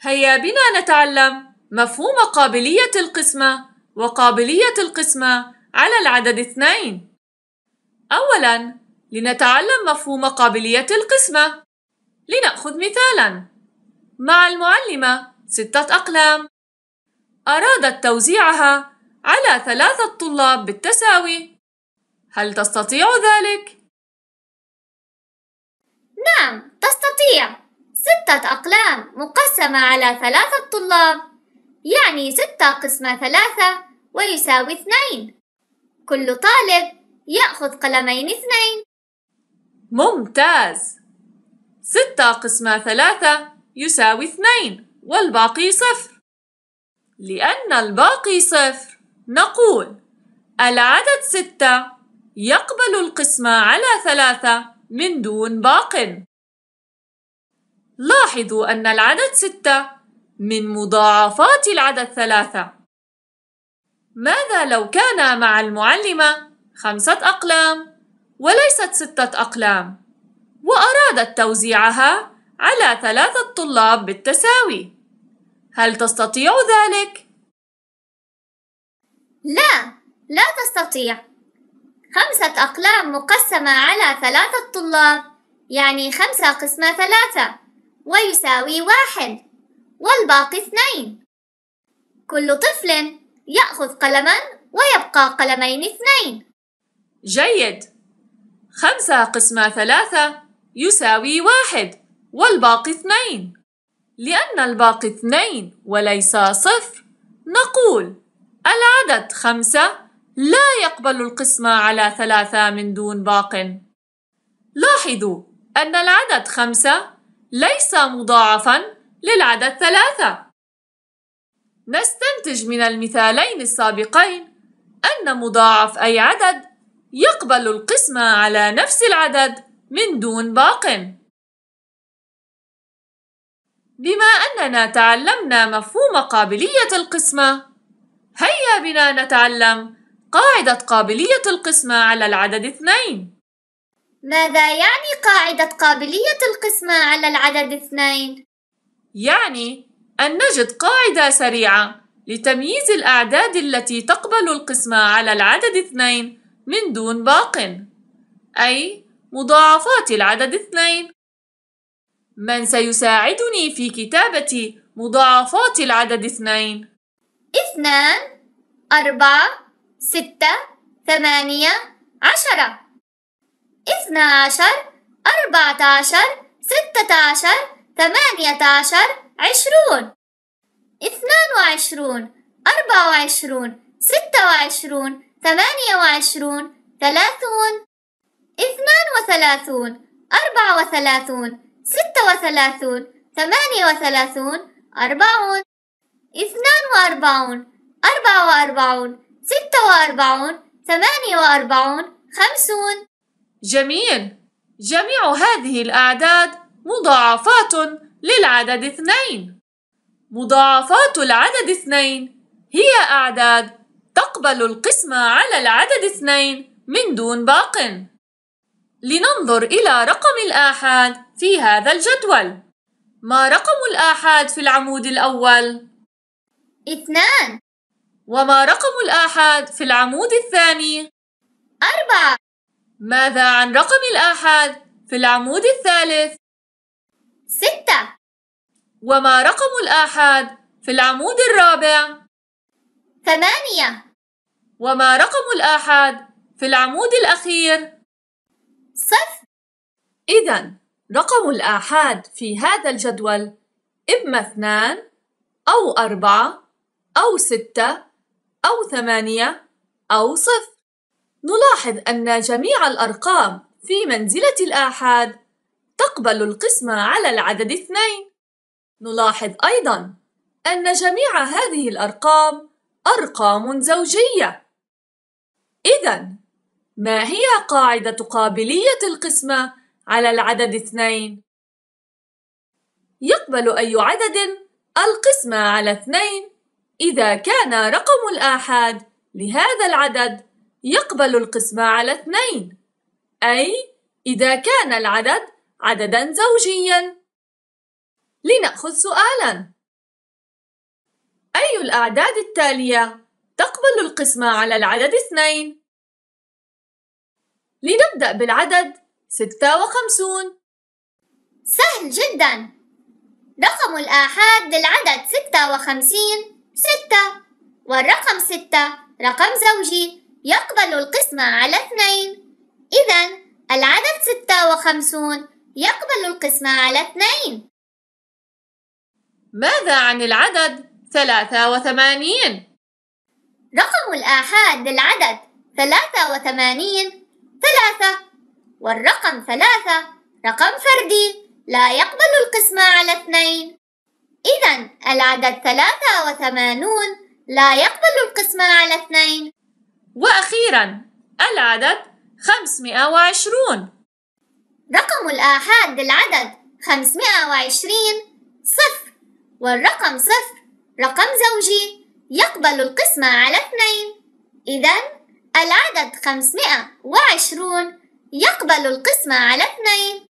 هيا بنا نتعلم مفهوم قابلية القسمة وقابلية القسمة على العدد اثنين أولاً لنتعلم مفهوم قابلية القسمة لنأخذ مثالاً مع المعلمة ستة أقلام أرادت توزيعها على ثلاثة طلاب بالتساوي هل تستطيع ذلك؟ نعم تستطيع ستة أقلام مقسمة على ثلاثة طلاب يعني ستة قسم ثلاثة ويساوي اثنين كل طالب يأخذ قلمين اثنين ممتاز ستة قسم ثلاثة يساوي اثنين والباقي صفر لأن الباقي صفر نقول العدد ستة يقبل القسمة على ثلاثة من دون باق لاحظوا أن العدد ستة من مضاعفات العدد ثلاثة ماذا لو كان مع المعلمة خمسة أقلام وليست ستة أقلام وأرادت توزيعها على ثلاثة طلاب بالتساوي هل تستطيع ذلك؟ لا لا تستطيع خمسة أقلام مقسمة على ثلاثة طلاب يعني خمسة قسمة ثلاثة ويساوي واحد والباقي اثنين كل طفل يأخذ قلما ويبقى قلمين اثنين جيد خمسة قسمة ثلاثة يساوي واحد والباقي اثنين لأن الباقي اثنين وليس صفر نقول العدد خمسة لا يقبل القسمة على ثلاثة من دون باق لاحظوا أن العدد خمسة ليس مضاعفا للعدد ثلاثة نستنتج من المثالين السابقين أن مضاعف أي عدد يقبل القسمة على نفس العدد من دون باق بما أننا تعلمنا مفهوم قابلية القسمة هيا بنا نتعلم قاعدة قابلية القسمة على العدد اثنين ماذا يعني قاعدة قابلية القسمة على العدد اثنين؟ يعني أن نجد قاعدة سريعة لتمييز الأعداد التي تقبل القسمة على العدد اثنين من دون باق أي مضاعفات العدد اثنين من سيساعدني في كتابة مضاعفات العدد اثنين؟ اثنان أربعة ستة ثمانية عشرة اثنا عشر أربعة عشر ستة عشر ثمانية عشر عشرون اثنان وعشرون أربعة وعشرون ستة وعشرون ثمانية وعشرون ثلاثون اثنان وثلاثون أربعة وثلاثون ستة وثلاثون ثمانية وثلاثون أربعون اثنان وأربعون أربعة وأربعون ستة وأربعون ثمانية وأربعون خمسون جميل جميع هذه الأعداد مضاعفات للعدد اثنين مضاعفات العدد اثنين هي أعداد تقبل القسمة على العدد اثنين من دون باق لننظر إلى رقم الآحاد في هذا الجدول ما رقم الآحاد في العمود الأول؟ اثنان وما رقم الآحاد في العمود الثاني؟ أربعة ماذا عن رقم الآحاد في العمود الثالث؟ ستة وما رقم الآحاد في العمود الرابع؟ ثمانية وما رقم الآحاد في العمود الأخير؟ صفر إذا رقم الآحاد في هذا الجدول إما اثنان أو أربعة أو ستة أو ثمانية أو صفر نلاحظ أن جميع الأرقام في منزلة الآحاد تقبل القسمة على العدد اثنين نلاحظ أيضا أن جميع هذه الأرقام أرقام زوجية إذا ما هي قاعدة قابلية القسمة على العدد اثنين؟ يقبل أي عدد القسمة على اثنين إذا كان رقم الآحاد لهذا العدد يقبل القسمة على اثنين أي إذا كان العدد عددا زوجيا لنأخذ سؤالا أي الأعداد التالية تقبل القسمة على العدد اثنين؟ لنبدأ بالعدد ستة وخمسون سهل جدا رقم الآحاد للعدد ستة وخمسين ستة والرقم ستة رقم زوجي يقبل القسمة على اثنين إذا العدد ستة وخمسون يقبل القسمة على اثنين ماذا عن العدد ثلاثة وثمانين؟ رقم الآحاد للعدد ثلاثة وثمانين ثلاثة والرقم ثلاثة رقم فردي لا يقبل القسمة على اثنين إذا العدد ثلاثة وثمانون لا يقبل القسمة على اثنين وأخيرا العدد 520 رقم الآحاد للعدد 520 صفر والرقم صفر رقم زوجي يقبل القسمة على اثنين إذا العدد 520 يقبل القسمة على اثنين